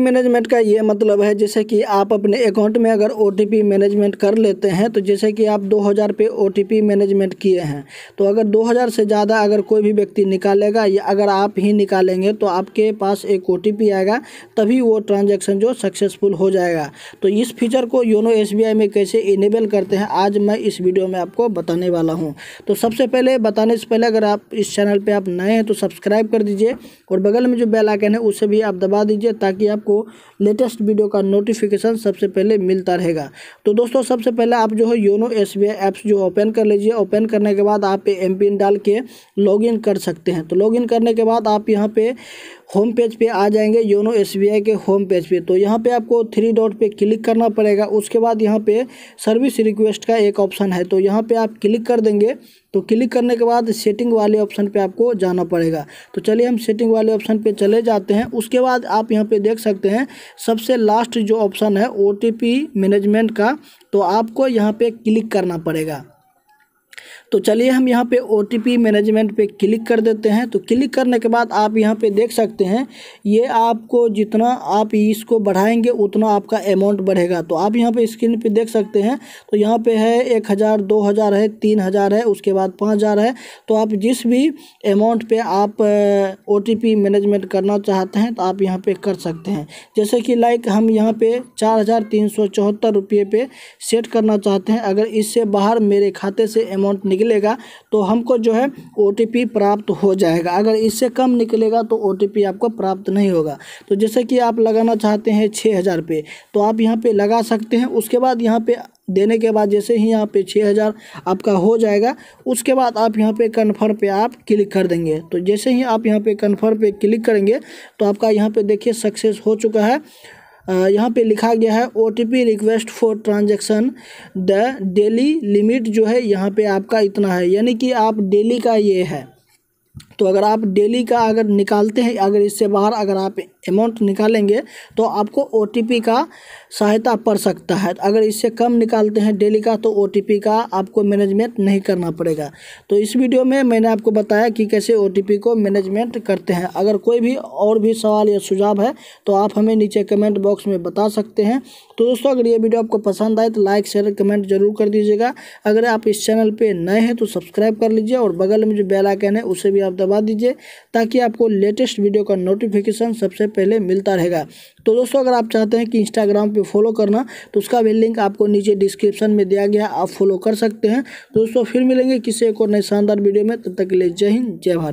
management का ये मतलब है जैसे कि आप अपने अकाउंट में अगर ओ मैनेजमेंट कर लेते हैं तो जैसे कि आप 2000 पे ओ मैनेजमेंट किए हैं तो अगर 2000 से ज़्यादा अगर कोई भी व्यक्ति निकालेगा या अगर आप ही निकालेंगे तो आपके पास एक ओ आएगा तभी वो ट्रांजेक्शन जो सक्सेसफुल हो जाएगा तो इस फीचर को योनो एस में कैसे इनेबल करते हैं आज मैं इस वीडियो में आपको बताने वाला हूँ तो सबसे पहले बताने से पहले अगर आप इस चैनल पर आप नए हैं तो सब्सक्राइब कर दीजिए और बगल में जो बेलाइकन है उसे भी आप दबा दीजिए ताकि आप आपको लेटेस्ट वीडियो का नोटिफिकेशन सबसे पहले मिलता रहेगा तो दोस्तों सबसे पहले आप जो है योनो एस ऐप्स जो ओपन कर लीजिए ओपन करने के बाद आप एम पिन डाल के इन कर सकते हैं तो इन करने के बाद आप यहाँ पे होम पेज पे आ जाएंगे योनो एस के होम पेज पे तो यहाँ पे आपको थ्री डॉट पे क्लिक करना पड़ेगा उसके बाद यहाँ पे सर्विस रिक्वेस्ट का एक ऑप्शन है तो यहाँ पे आप क्लिक कर देंगे तो क्लिक करने के बाद सेटिंग वाले ऑप्शन पे आपको जाना पड़ेगा तो चलिए हम सेटिंग वाले ऑप्शन पे चले जाते हैं उसके बाद आप यहाँ पे देख सकते हैं सबसे लास्ट जो ऑप्शन है ओ मैनेजमेंट का तो आपको यहाँ पर क्लिक करना पड़ेगा तो चलिए हम यहाँ पे ओ मैनेजमेंट पे क्लिक कर देते हैं तो क्लिक करने के बाद आप यहाँ पे देख सकते हैं ये आपको जितना आप इसको बढ़ाएंगे उतना आपका अमाउंट बढ़ेगा तो आप यहाँ पे स्क्रीन पे देख सकते हैं तो यहाँ पे है एक हज़ार दो हज़ार है तीन हज़ार है उसके बाद पाँच हज़ार है तो आप जिस भी अमाउंट पर आप ओ मैनेजमेंट करना चाहते हैं तो आप यहाँ पे कर सकते हैं जैसे कि लाइक हम यहाँ पे चार हज़ार तीन सौ चौहत्तर रुपये पे सेट करना चाहते हैं अगर इससे बाहर मेरे खाते से अमाउंट निकलेगा तो हमको जो है ओ प्राप्त हो जाएगा अगर इससे कम निकलेगा तो ओ आपको प्राप्त नहीं होगा तो जैसे कि आप लगाना चाहते हैं छः हज़ार पे तो आप यहाँ पे लगा सकते हैं उसके बाद यहाँ पे देने के बाद जैसे ही यहाँ पे छः हज़ार आपका हो जाएगा उसके बाद आप यहाँ पे कन्फर्म पे आप क्लिक कर देंगे तो जैसे ही आप यहाँ पे कन्फर्म पे क्लिक करेंगे तो आपका यहाँ पे देखिए सक्सेस हो चुका है यहाँ पे लिखा गया है O T P request for transaction the daily limit जो है यहाँ पे आपका इतना है यानी कि आप डेली का ये है तो अगर आप डेली का अगर निकालते हैं अगर इससे बाहर अगर आप अमाउंट निकालेंगे तो आपको ओ का सहायता पड़ सकता है अगर इससे कम निकालते हैं डेली का तो ओ का आपको मैनेजमेंट नहीं करना पड़ेगा तो इस वीडियो में मैंने आपको बताया कि कैसे ओ को मैनेजमेंट करते हैं अगर कोई भी और भी सवाल या सुझाव है तो आप हमें नीचे कमेंट बॉक्स में बता सकते हैं तो दोस्तों अगर ये वीडियो आपको पसंद आए तो लाइक शेयर कमेंट जरूर कर दीजिएगा अगर आप इस चैनल पर नए हैं तो सब्सक्राइब कर लीजिए और बगल में जो बेलाइकन है उसे भी आप दबा दीजिए ताकि आपको लेटेस्ट वीडियो का नोटिफिकेशन सबसे पहले मिलता रहेगा तो दोस्तों अगर आप चाहते हैं कि इंस्टाग्राम पे फॉलो करना तो उसका भी लिंक आपको नीचे डिस्क्रिप्शन में दिया गया आप फॉलो कर सकते हैं दोस्तों फिर मिलेंगे किसी एक और नए शानदार वीडियो में तब तक के लिए जय हिंद जय भारत